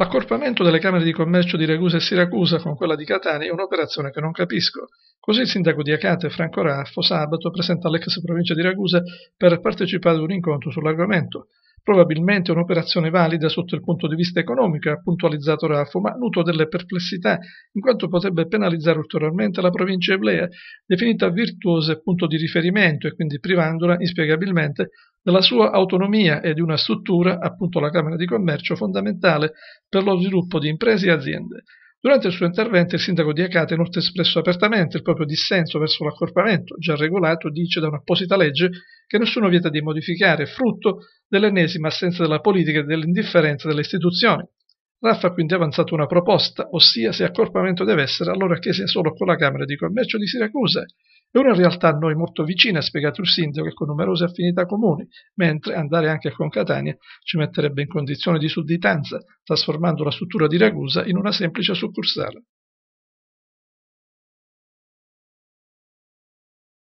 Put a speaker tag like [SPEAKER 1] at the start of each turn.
[SPEAKER 1] L'accorpamento delle Camere di Commercio di Ragusa e Siracusa con quella di Catania è un'operazione che non capisco. Così il sindaco di Acate, Franco Raffo, sabato presenta l'ex provincia di Ragusa per partecipare ad un incontro sull'argomento. Probabilmente un'operazione valida sotto il punto di vista economico, ha puntualizzato Raffo, ma nutro delle perplessità, in quanto potrebbe penalizzare ulteriormente la provincia eblea, definita virtuosa e punto di riferimento, e quindi privandola inspiegabilmente della sua autonomia e di una struttura, appunto la Camera di Commercio, fondamentale per lo sviluppo di imprese e aziende. Durante il suo intervento il sindaco di Acate ha inoltre espresso apertamente il proprio dissenso verso l'accorpamento, già regolato, dice, da un'apposita legge che nessuno vieta di modificare, frutto dell'ennesima assenza della politica e dell'indifferenza delle istituzioni. Raffa ha quindi avanzato una proposta, ossia se accorpamento deve essere, allora che sia solo con la Camera di Commercio di Siracusa, è una realtà a noi molto vicina, ha spiegato il sindaco, e con numerose affinità comuni, mentre andare anche con Catania ci metterebbe in condizione di sudditanza, trasformando la struttura di Ragusa in una semplice succursale.